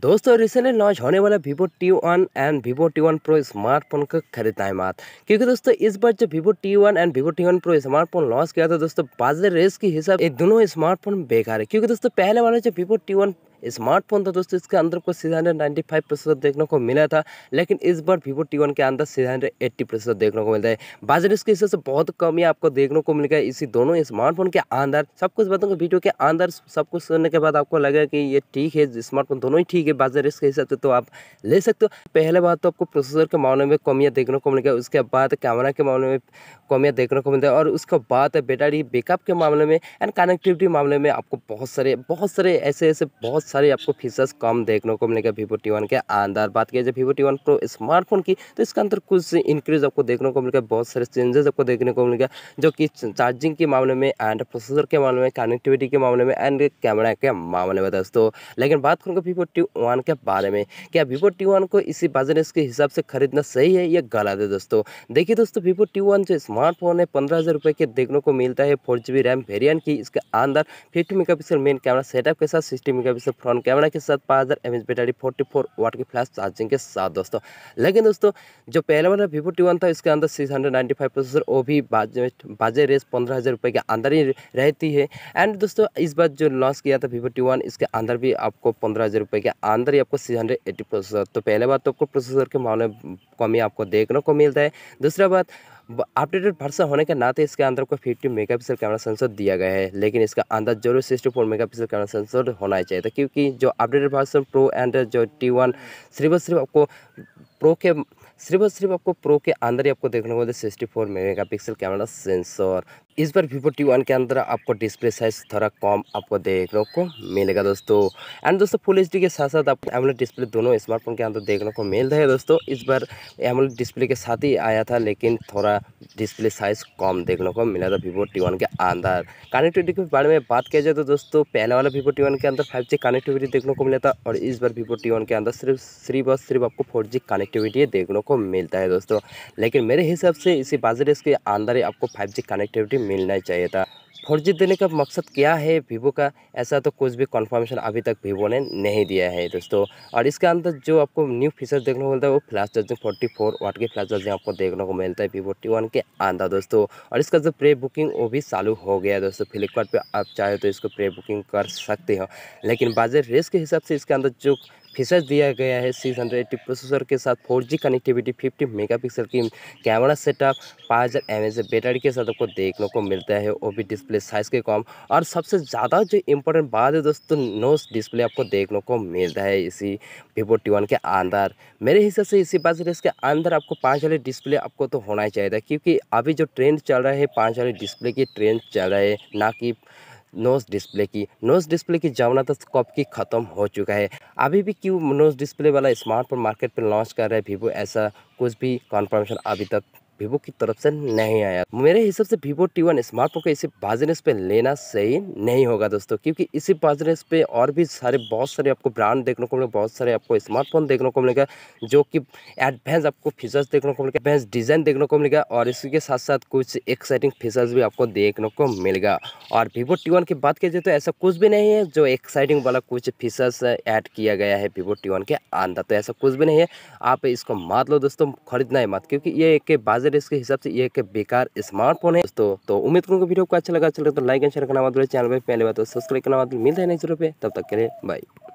दोस्तों recently launch होने वाला Vivo T one and Vivo T one pro smartphone का खरीदना है मात क्योंकि दोस्तों इस बार जब Vivo T one and Vivo T one pro smartphone launch किया था तो दोस्तों बाजार रेस के हिसाब ये दोनों स्मार्टफोन बेकार है क्योंकि दोस्तों पहले वाला जो वीवो टी वन स्मार्टफोन तो था दोस्तों इसके अंदर को सिक्स नाइन्टी फाइव प्रतिशत देखने को मिला था लेकिन इस बार वीवो टी वन के अंदर सिक्स हंड्रेड एट्टी प्रतिशत देखने को मिलता है बाजार इसके हिसाब से बहुत कम ही आपको देखने को मिल गया इसी दोनों स्मार्टफोन के अंदर सब कुछ बताऊँगा वीडियो के अंदर सब कुछ सुनने के बाद आपको लगेगा कि ये ठीक है स्मार्टफोन दोनों ही ठीक है बाजार इसके हिसाब से तो आप ले सकते हो पहले बात तो आपको प्रोसेसर के मामले में कमियाँ देखने को मिल गया उसके बाद कैमरा के मामले में कमियाँ देखने को मिलता है और उसके बाद बैटरी बैकअप के मामले में एंड कनेक्टिविटी मामले में आपको बहुत सारे बहुत सारे ऐसे ऐसे बहुत सारी आपको फीचर्स कम देखने को मिलेगा वीवो टी वन के अंदर बात की जाए Vivo T one pro smartphone की तो इसके अंदर कुछ इंक्रीज आपको देखने को मिलेगा बहुत सारे चेंजेस आपको देखने को मिलेगा जो कि चार्जिंग के मामले में एंड प्रोसेसर के मामले में कनेक्टिविटी के मामले में एंड कैमरा के मामले में दोस्तों लेकिन बात करूँगा वीवो टी के बारे में क्या वीवो टी को इसी बाजार के हिसाब से खरीदना सही है या गलत है दोस्तों देखिए दोस्तों वीवो टी जो स्मार्टफोन है पंद्रह हज़ार रुपये के देखने को मिलता है four G B RAM variant की इसके अंदर fifty megapixel main camera setup के साथ sixty megapixel front camera के साथ पाँच हज़ार M H battery forty four watt की फ्लैश चार्जिंग के साथ दोस्तों लेकिन दोस्तों जो पहले वाला वीवो टी वन था इसके अंदर six hundred ninety five processor वो भी बाजे रेस पंद्रह हज़ार रुपये के अंदर ही रहती है एंड दोस्तों इस बार जो लॉन्च किया था वीवो टी वन इसके अंदर भी आपको पंद्रह हज़ार रुपये के अंदर ही आपको सिक्स हंड्रेड एट्टी प्रोसेसर तो पहले बार तो आपको प्रोसेसर के मामले में कमी आपको देखने को मिलता है दूसरा बात अपडेटेड वर्षा होने के नाते इसके अंदर को फिफ्टी मेगा कैमरा सेंसर दिया गया है लेकिन इसका अंदर जरूर sixty four mega camera sensor होना चाहिए था क्योंकि जो अपडेटेड वर्सन प्रो एंड जो टी वन सिर्फ और सिर्फ आपको प्रो के सिर्फ और सिर्फ आपको प्रो के अंदर ही आपको देखने को मिलता है sixty four mega camera sensor इस बार वीवो टी वन के अंदर आपको डिस्प्ले साइज थोड़ा कम आपको देखने को मिलेगा दोस्तों एंड दोस्तों फुल एच के साथ साथ आपको एमलेट डिस्प्ले दोनों स्मार्टफोन के अंदर देखने को मिल रहा है दोस्तों इस बार एमोलेड डिस्प्ले के साथ ही आया था लेकिन थोड़ा डिस्प्ले साइज कम देखने को मिला था वीवो टी वन के अंदर कनेक्टिविटी के बारे में बात किया जाए तो दोस्तों पहले वाला वीवो टी वन के अंदर फाइव जी कनेक्टिविटी देखने को मिला था और इस बार वीवो टी वन के अंदर सिर्फ सिर्फ और सिर्फ आपको फोर जी कनेक्टिविटी देखने को मिलता है दोस्तों लेकिन मेरे हिसाब से इसी बाजार इसके अंदर ही आपको फाइव जी कनेक्टिविटी मिलना चाहिए था फोर जी देने का मकसद क्या है वीवो का ऐसा तो कुछ भी कन्फर्मेशन अभी तक वीवो ने नहीं दिया है दोस्तों और इसके अंदर जो आपको न्यू फीचर देखने को मिलता है वो फ्लैश चार्जिंग 44 फोर वाट की फ्लैश चार्जिंग आपको देखने को मिलता है वीवो टी वन के अंदर दोस्तों और इसका जो प्रे बुकिंग वो भी चालू हो गया है दोस्तों फ्लिपकार्ट आप चाहे तो इसको प्रे बुकिंग कर सकते हो लेकिन बाजार रेस के हिसाब से इसके अंदर जो फीचर्स दिया गया है सिक्स हंड्रेड एट्टी प्रोसेसर के साथ four G connectivity fifty megapixel की कैमरा सेटअप पाँच हज़ार एम एच बैटरी के साथ आपको देखने को मिलता है वो भी डिस्प्ले साइज़ के कम और सबसे ज़्यादा जो इम्पोर्टेंट बात है दोस्तों नोस डिस्प्ले आपको देखने को मिलता है इसी वीवो टी वन के अंदर मेरे हिसाब से इसी बात इसके अंदर आपको पाँच वाले डिस्प्ले आपको तो होना ही चाहिए था क्योंकि अभी जो ट्रेंड चल रहा है पाँच वाले डिस्प्ले की ट्रेंड चल रहा है ना कि नोज़ डिस्प्ले की नोज़ डिस्प्ले की जमानत तो की ख़त्म हो चुका है अभी भी क्यों नोज़ डिस्प्ले वाला स्मार्टफोन मार्केट पर लॉन्च कर रहे है वीवो ऐसा कुछ भी कन्फर्मेशन अभी तक वीवो की तरफ से नहीं आया मेरे हिसाब से वीवो टी वन स्मार्टफोन को इसी बाजनेस पे लेना सही नहीं होगा दोस्तों क्योंकि इसी बाजनेस पे और भी सारे बहुत सारे आपको ब्रांड देखने को मिलेगा बहुत सारे आपको स्मार्टफोन देखने को मिलेगा जो कि एडवांस आपको फीचर्स देखने को मिलेगा एडवांस डिज़ाइन देखने को मिलेगा और इसी के साथ साथ कुछ एक्साइटिंग फीचर्स भी आपको देखने को मिलेगा और वीवो टी वन की बात की तो ऐसा कुछ भी नहीं है जो एक्साइटिंग वाला कुछ फीचर्स ऐड किया गया है वीवो टी वन के अंदर तो ऐसा कुछ भी नहीं है आप इसको मात लो दोस्तों खरीदना है मत क्योंकि ये एक बाजार बजट इसके हिसाब से ये बेकार स्मार्टफोन है दोस्तों तो उम्मीद करूँगा वीडियो को अच्छा लगा अच्छा लगा तो लाइक एंड शेयर करना चैनल पर पहले बात तो सब्सक्राइब करना मिलता है नेक्स्ट वीडियो पे तब तक के लिए बाई